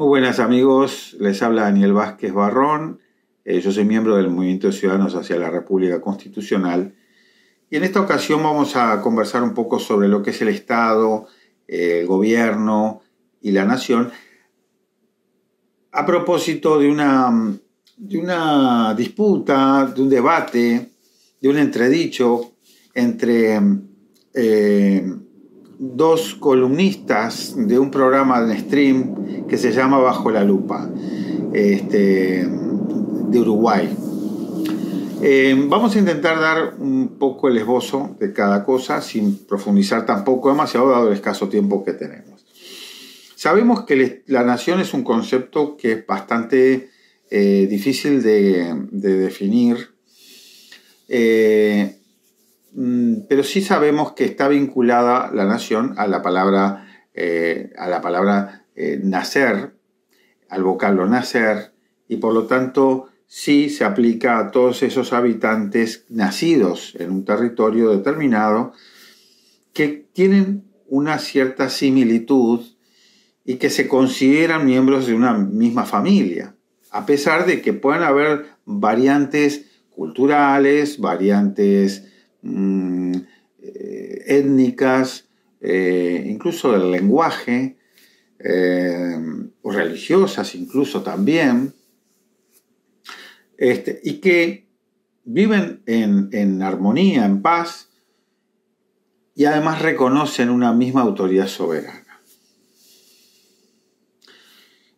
Muy buenas amigos, les habla Daniel Vázquez Barrón, eh, yo soy miembro del Movimiento de Ciudadanos hacia la República Constitucional y en esta ocasión vamos a conversar un poco sobre lo que es el Estado, eh, el gobierno y la nación a propósito de una, de una disputa, de un debate, de un entredicho entre... Eh, dos columnistas de un programa de stream que se llama Bajo la Lupa, este, de Uruguay. Eh, vamos a intentar dar un poco el esbozo de cada cosa sin profundizar tampoco demasiado dado el escaso tiempo que tenemos. Sabemos que la nación es un concepto que es bastante eh, difícil de, definir. Eh, Mm, pero sí sabemos que está vinculada la nación a la palabra, eh, a la palabra eh, nacer, al vocablo nacer, y por lo tanto sí se aplica a todos esos habitantes nacidos en un territorio determinado que tienen una cierta similitud y que se consideran miembros de una misma familia, a pesar de que puedan haber variantes culturales, variantes Mm, eh, étnicas, eh, incluso del lenguaje, o eh, religiosas incluso también, este, y que viven en, en armonía, en paz, y además reconocen una misma autoridad soberana.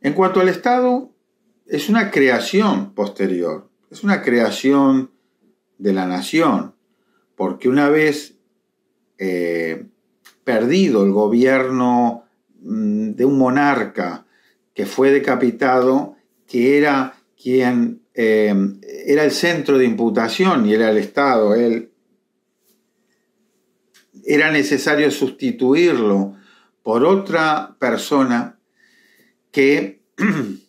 En cuanto al Estado, es una creación posterior, es una creación de la nación, porque una vez eh, perdido el gobierno mm, de un monarca que fue decapitado, que era quien eh, era el centro de imputación y era el Estado, era necesario sustituirlo por otra persona que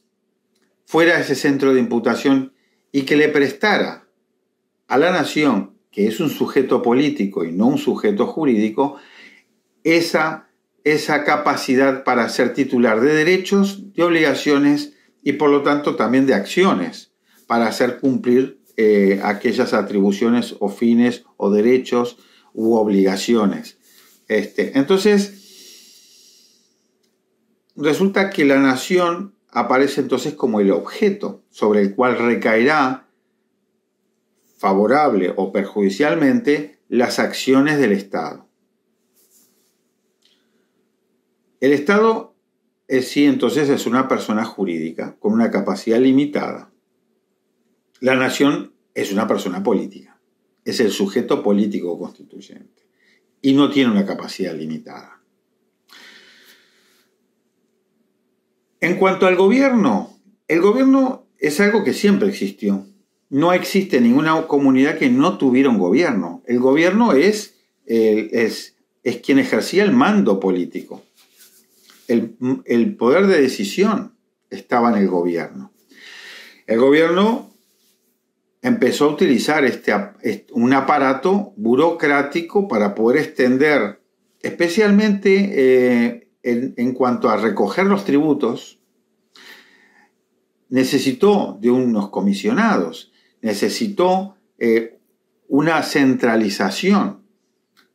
fuera ese centro de imputación y que le prestara a la nación que es un sujeto político y no un sujeto jurídico, esa, esa capacidad para ser titular de derechos, de obligaciones y por lo tanto también de acciones para hacer cumplir eh, aquellas atribuciones o fines o derechos u obligaciones. Este, entonces, resulta que la nación aparece entonces como el objeto sobre el cual recaerá favorable o perjudicialmente las acciones del Estado. El Estado es, sí, entonces es una persona jurídica con una capacidad limitada. La nación es una persona política, es el sujeto político constituyente y no tiene una capacidad limitada. En cuanto al gobierno, el gobierno es algo que siempre existió, no existe ninguna comunidad que no tuviera un gobierno. El gobierno es, es, es quien ejercía el mando político. El, poder de decisión estaba en el gobierno. El gobierno empezó a utilizar este, un aparato burocrático para poder extender, especialmente eh, en cuanto a recoger los tributos, necesitó de unos comisionados necesitó eh, una centralización.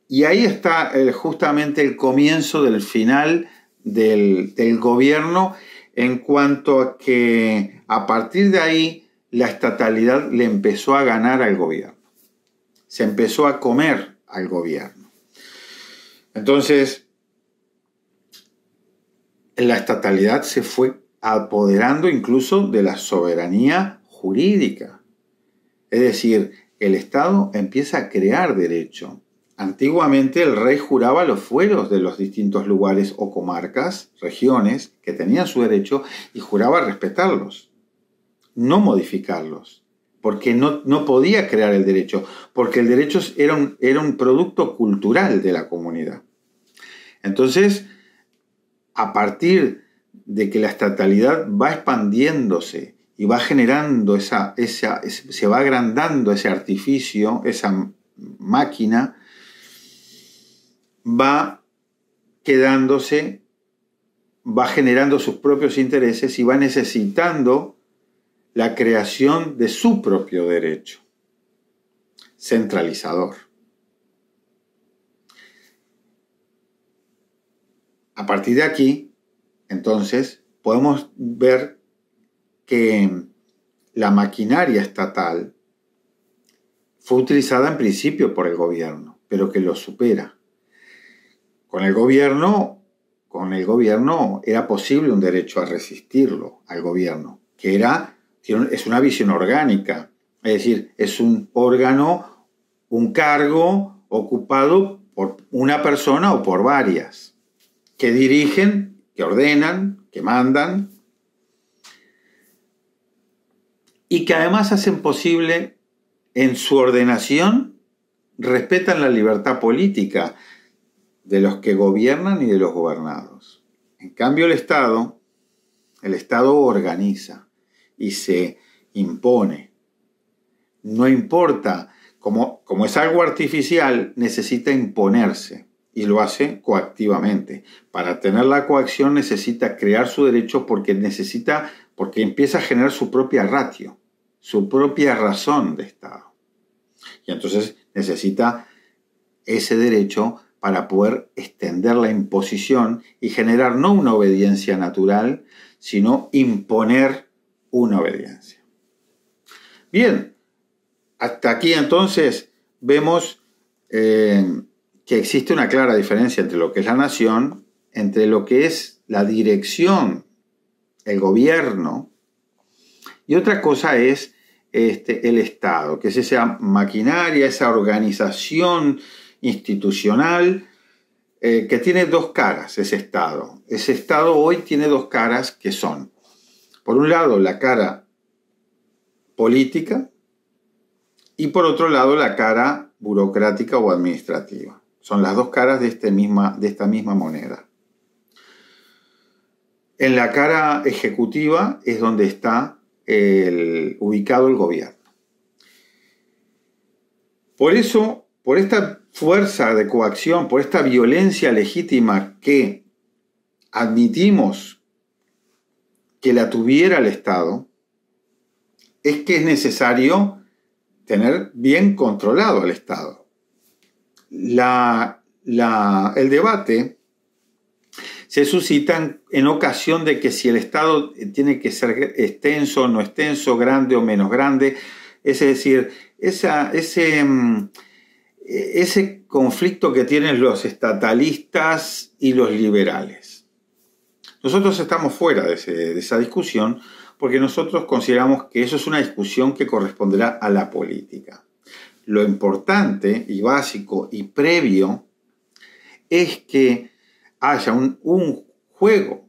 Y ahí está eh, justamente el comienzo del final del gobierno en cuanto a que a partir de ahí la estatalidad le empezó a ganar al gobierno. Se empezó a comer al gobierno. Entonces, la estatalidad se fue apoderando incluso de la soberanía jurídica. Es decir, el Estado empieza a crear derecho. Antiguamente el rey juraba los fueros de los distintos lugares o comarcas, regiones, que tenían su derecho y juraba respetarlos, no modificarlos, porque no, podía crear el derecho, porque el derecho era un producto cultural de la comunidad. Entonces, a partir de que la estatalidad va expandiéndose y va generando esa, esa, se va agrandando ese artificio, esa máquina, va quedándose, va generando sus propios intereses y va necesitando la creación de su propio derecho centralizador. A partir de aquí, entonces, podemos ver que la maquinaria estatal fue utilizada en principio por el gobierno, pero que lo supera. Con el gobierno, con el gobierno era posible un derecho a resistirlo al gobierno, que era es una visión orgánica, es decir, es un órgano, un cargo ocupado por una persona o por varias que dirigen, que ordenan, que mandan y que además hacen posible en su ordenación, respetan la libertad política de los que gobiernan y de los gobernados. En cambio el Estado, el Estado organiza y se impone. No importa, como, es algo artificial, necesita imponerse y lo hace coactivamente. Para tener la coacción necesita crear su derecho porque necesita, porque empieza a generar su propia ratio su propia razón de Estado. Y entonces necesita ese derecho para poder extender la imposición y generar no una obediencia natural, sino imponer una obediencia. Bien, hasta aquí entonces vemos eh, que existe una clara diferencia entre lo que es la nación, entre lo que es la dirección, el gobierno, y otra cosa es este, el Estado, que es esa maquinaria, esa organización institucional eh, que tiene dos caras, ese Estado. Ese Estado hoy tiene dos caras que son, por un lado, la cara política y por otro lado, la cara burocrática o administrativa. Son las dos caras de, este misma, de esta misma moneda. En la cara ejecutiva es donde está el, ubicado el gobierno. Por eso, por esta fuerza de coacción, por esta violencia legítima que admitimos que la tuviera el Estado, es que es necesario tener bien controlado al Estado. el debate se suscitan en ocasión de que si el Estado eh, tiene que ser extenso, no extenso, grande o menos grande, es decir, ese, mm, e, ese conflicto que tienen los estatalistas y los liberales. Nosotros estamos fuera de, de esa discusión porque nosotros consideramos que eso es una discusión que corresponderá a la política. Lo importante y básico y previo es que haya un, un juego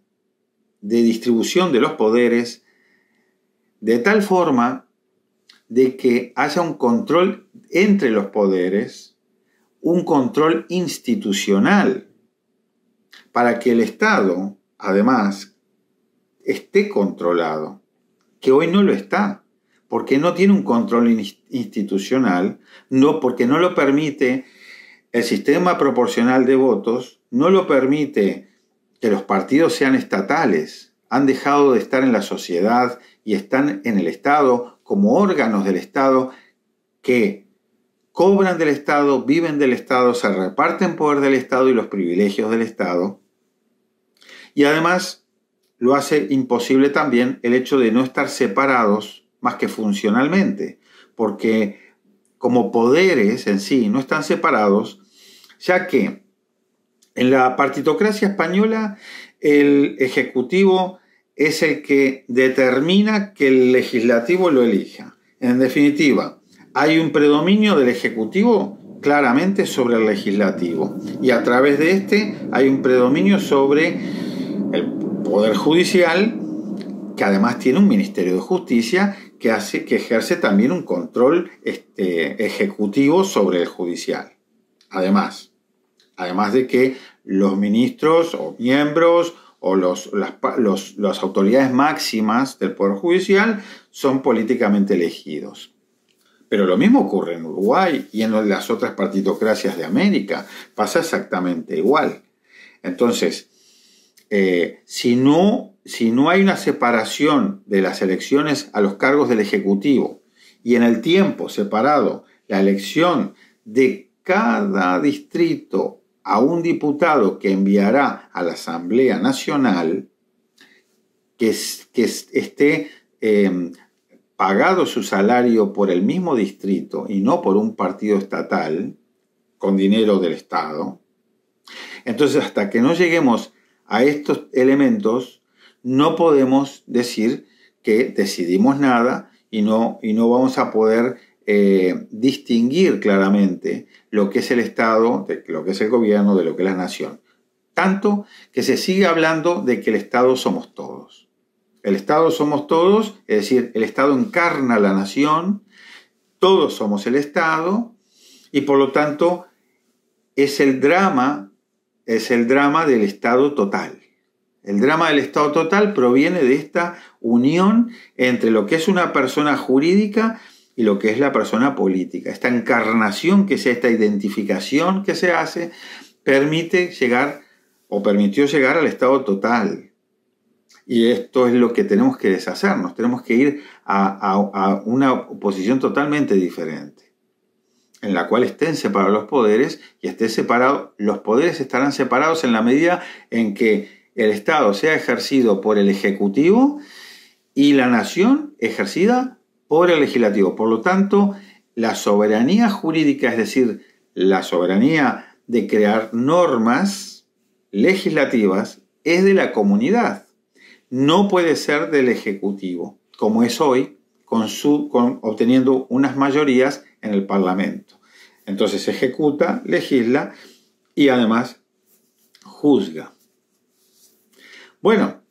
de distribución de los poderes de tal forma de que haya un control entre los poderes, un control institucional, para que el Estado, además, esté controlado, que hoy no lo está, porque no tiene un control institucional, no porque no lo permite el sistema proporcional de votos no lo permite que los partidos sean estatales. Han dejado de estar en la sociedad y están en el Estado como órganos del Estado que cobran del Estado, viven del Estado, se reparten poder del Estado y los privilegios del Estado. Y además lo hace imposible también el hecho de no estar separados más que funcionalmente, porque como poderes en sí no están separados, ya que en la partitocracia española, el Ejecutivo es el que determina que el legislativo lo elija. En definitiva, hay un predominio del Ejecutivo claramente sobre el legislativo y a través de este hay un predominio sobre el Poder Judicial, que además tiene un Ministerio de Justicia que, hace, que ejerce también un control este, ejecutivo sobre el judicial. Además, Además de que los ministros o miembros o los, las, autoridades máximas del Poder Judicial son políticamente elegidos. Pero lo mismo ocurre en Uruguay y en las otras partitocracias de América. Pasa exactamente igual. Entonces, eh, si, no, si no hay una separación de las elecciones a los cargos del Ejecutivo y en el tiempo separado la elección de cada distrito a un diputado que enviará a la Asamblea Nacional que, esté em, pagado su salario por el mismo distrito y no por un partido estatal con dinero del Estado. Entonces, hasta que no lleguemos a estos elementos, no podemos decir que decidimos nada y no, y no vamos a poder eh, distinguir claramente lo que es el Estado, lo que es el gobierno, de lo que es la nación. Tanto que se sigue hablando de que el Estado somos todos. El Estado somos todos, es decir, el Estado encarna la nación, todos somos el Estado, y por lo tanto es el drama, es el drama del Estado total. El drama del Estado total proviene de esta unión entre lo que es una persona jurídica y lo que es la persona política. Esta encarnación que sea, esta identificación que se hace, permite llegar o permitió llegar al estado total. Y esto es lo que tenemos que deshacernos, tenemos que ir a, una posición totalmente diferente, en la cual estén separados los poderes y estén separados, los poderes estarán separados en la medida en que el Estado sea ejercido por el Ejecutivo y la nación ejercida legislativo. Por lo tanto, la soberanía jurídica, es decir, la soberanía de crear normas legislativas, es de la comunidad. No puede ser del Ejecutivo, como es hoy, con obteniendo unas mayorías en el Parlamento. Entonces ejecuta, legisla y además juzga. Bueno,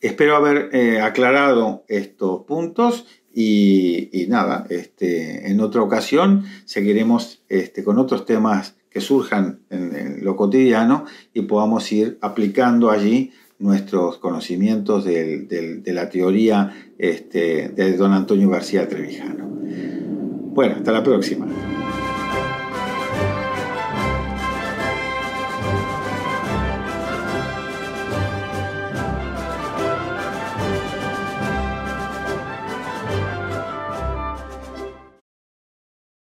espero haber eh, aclarado estos puntos y, nada, este, en otra ocasión seguiremos este, con otros temas que surjan en, lo cotidiano y podamos ir aplicando allí nuestros conocimientos de la teoría este, de don Antonio García Trevijano. Bueno, hasta la próxima.